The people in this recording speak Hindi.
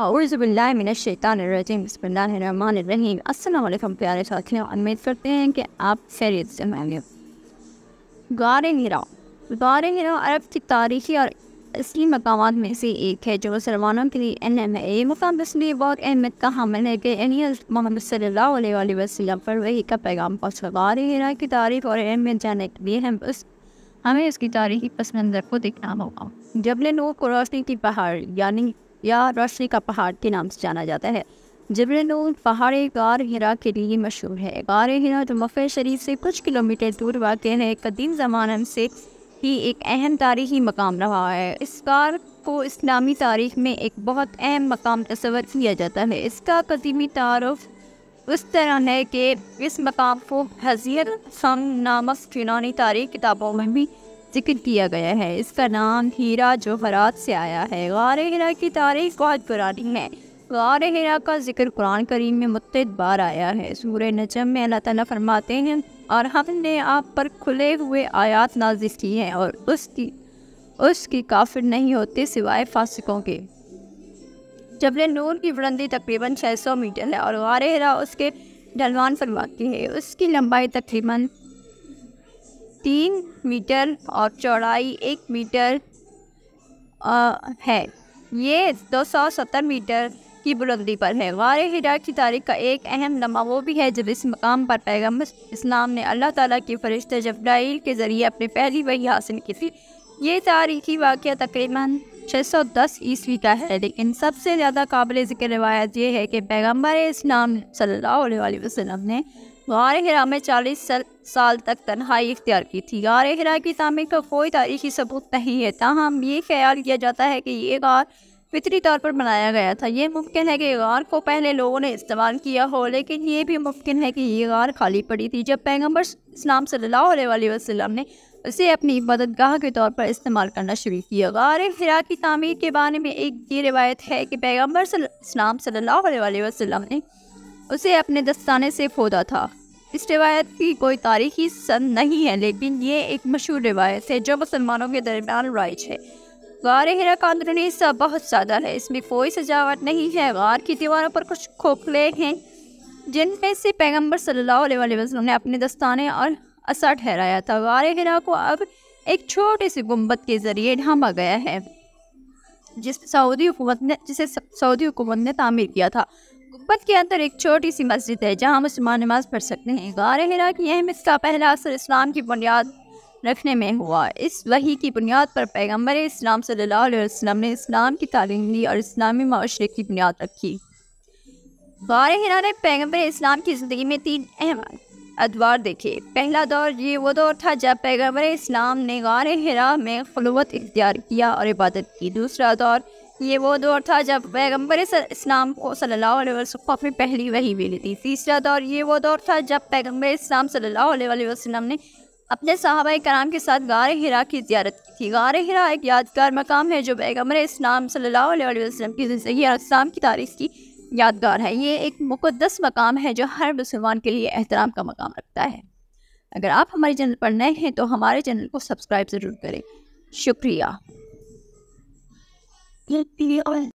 औरज़बिल्लाशैतानरजीम बसमीम अल्लाम प्यारे साथियों उम्मीद करते हैं कि आप फैरियत से मैं गार हिरा गार हिरा अरब की तारीखी और असली मकाम में से एक है जो मुसलमानों के लिए अहम है ये मकाम इसलिए बहुत अहमियत का हमल है कि मोहम्मद सल्लल्लाहु अलैहि पर वही का पैगाम पहुँचा गार हिरा की तारीफ और अहमियत जानने के लिए हम उस हमें उसकी तारीखी पसमंदर को देखना होगा जबल नूर को रोशनी की पहाड़ यानी या रोशनी का पहाड़ के नाम से जाना जाता है जबरनूर पहाड़ गार हिरा के लिए मशहूर है गार हिरा तो मफ़े शरीफ से कुछ किलोमीटर दूर वाक़ है कदीम ज़माना से ही एक अहम तारीखी मकाम रहा है इस गार को इस्लामी तारीख में एक बहुत अहम मकाम तस्वर किया जाता है इसका कदीमी तारफ़ उस तरह है कि इस मकाम को हजीर सन नामक यूनानी तारीख किताबों में भी जिक्र किया गया है इसका नाम हीरा जोहरात से आया है गार हीरा की तारीख बहुत पुरानी है गार हीरा का जिक्र कुरान करीम में मुतद बार आया है सूर नजम में अल्लाह ताला फरमाते हैं और हमने आप पर खुले हुए आयात नाजिश की हैं और उसकी उसकी काफिर नहीं होते सिवाय फासिकों के जबल नूर की बुलंदी तकरीबन 600 मीटर है और गार हीरा उसके ढलवान फरमाती है उसकी लंबाई तकरीबन तीन मीटर और चौड़ाई एक मीटर आ, है ये 270 मीटर की बुलंदी पर है गार हिरा की तारीख का एक अहम लम्हा वो भी है जब इस मकाम पर पैगम्बर इस्लाम ने अल्लाह ताला के फरिश्ते जबराइल के ज़रिए अपनी पहली वही हासिल की थी ये तारीखी वाक़ तकरीबन 610 ईस्वी का है लेकिन सबसे ज़्यादा काबिल ज़िक्र रवायत यह है कि पैगम्बर इस्लाम सल्लल्लाहु अलैहि वसल्लम ने गार हिरा में चालीस साल तक तनहाई इख्तियार की थी गार की तामीर का कोई तारीखी सबूत नहीं है ताहम ये ख्याल किया जाता है कि ये गार फितरी तौर पर बनाया गया था ये मुमकिन है कि गार को पहले लोगों ने इस्तेमाल किया हो लेकिन ये भी मुमकिन है कि ये गार खाली पड़ी थी जब पैगम्बर इस्लाम सल्ला वसम ने उसे अपनी मददगाह के तौर पर इस्तेमाल करना शुरू किया गार हिरा की तामीर के बारे में एक ये रिवायत है कि पैगम्बर इस्लाम सल्ला वसम ने उसे अपने दस्ताने से खोदा था इस रिवायत की कोई तारीखी सन नहीं है लेकिन ये एक मशहूर रिवायत है जो मुसलमानों के दरमियान राइज है गार हिरा का अंदरूनी हिस्सा बहुत सादा है इसमें कोई सजावट नहीं है गार की दीवारों पर कुछ खोखले हैं जिनमें से पैगंबर सल्लल्लाहु अलैहि वसल्लम ने अपने दस्ताने और असर ठहराया था गार हिरा को अब एक छोटे से गुम्बद के ज़रिए ढांपा गया है जिस सऊदी हुकूमत ने जिसे सऊदी हुकूमत ने तामीर किया था गुब्बत के अंदर एक छोटी सी मस्जिद है जहाँ मुसलमान नमाज पढ़ सकते हैं गार हिरा की अहम इसका पहला असर इस्लाम की बुनियाद रखने में हुआ इस वही की बुनियाद पर पैगम्बर इस्लाम सल्लल्लाहु अलैहि वसल्लम ने इस्लाम की तालीम दी और इस्लामी माशरे की बुनियाद रखी गार हिरा ने पैगम्बर इस्लाम की ज़िंदगी में तीन अहम अदवार देखे पहला दौर ये वो दौर था जब पैगम्बर इस्लाम ने गार हिरा में खलवत इख्तियार किया और इबादत की दूसरा दौर ये वो दौर था जब पैगम्बर इस्लाम को सल्लल्लाहु अलैहि वसल्लम को अपनी पहली वही मिली थी तीसरा दौर ये वो दौर था जब पैगम्बर इस्लाम सल्लल्लाहु अलैहि वसल्लम ने अपने साहबा कराम के साथ गार हिरा की ज्यारत की थी गार हिरा एक यादगार मकाम है जो पैगम्बर इस्लाम सल्लल्लाहु अलैहि वसल्लम की ज़िंदगी और इस्लाम की तारीख की यादगार है ये एक मुकदस मकाम है जो हर मुसलमान के लिए एहतराम का मकाम रखता है अगर आप हमारे चैनल पर नए हैं तो हमारे चैनल को सब्सक्राइब ज़रूर करें शुक्रिया Yeah.